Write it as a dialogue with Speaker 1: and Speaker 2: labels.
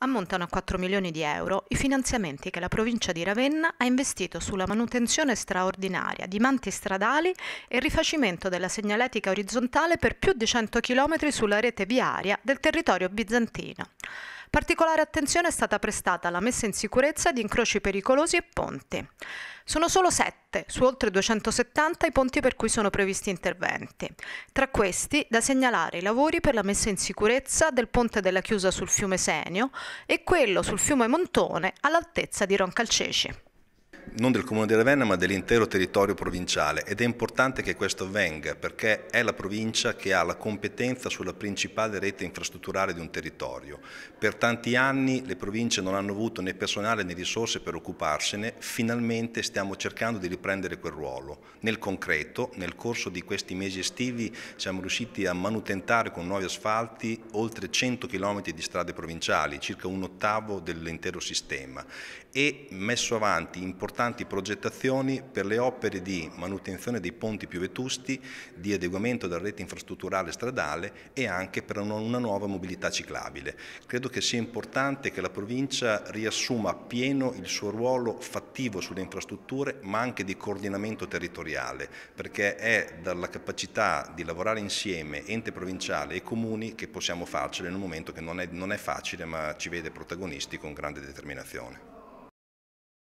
Speaker 1: Ammontano a 4 milioni di euro i finanziamenti che la provincia di Ravenna ha investito sulla manutenzione straordinaria di manti stradali e il rifacimento della segnaletica orizzontale per più di 100 km sulla rete viaria del territorio bizantino. Particolare attenzione è stata prestata alla messa in sicurezza di incroci pericolosi e ponti. Sono solo 7 su oltre 270 i ponti per cui sono previsti interventi. Tra questi da segnalare i lavori per la messa in sicurezza del ponte della chiusa sul fiume Senio e quello sul fiume Montone all'altezza di Roncalceci
Speaker 2: non del Comune di Ravenna ma dell'intero territorio provinciale ed è importante che questo avvenga perché è la provincia che ha la competenza sulla principale rete infrastrutturale di un territorio. Per tanti anni le province non hanno avuto né personale né risorse per occuparsene, finalmente stiamo cercando di riprendere quel ruolo. Nel concreto, nel corso di questi mesi estivi siamo riusciti a manutentare con nuovi asfalti oltre 100 km di strade provinciali, circa un ottavo dell'intero sistema e messo avanti importanti importanti progettazioni per le opere di manutenzione dei ponti più vetusti, di adeguamento della rete infrastrutturale stradale e anche per una nuova mobilità ciclabile. Credo che sia importante che la provincia riassuma pieno il suo ruolo fattivo sulle infrastrutture ma anche di coordinamento territoriale perché è dalla capacità di lavorare insieme ente provinciale e comuni che possiamo farcela in un momento che non è, non è facile ma ci vede protagonisti con grande determinazione.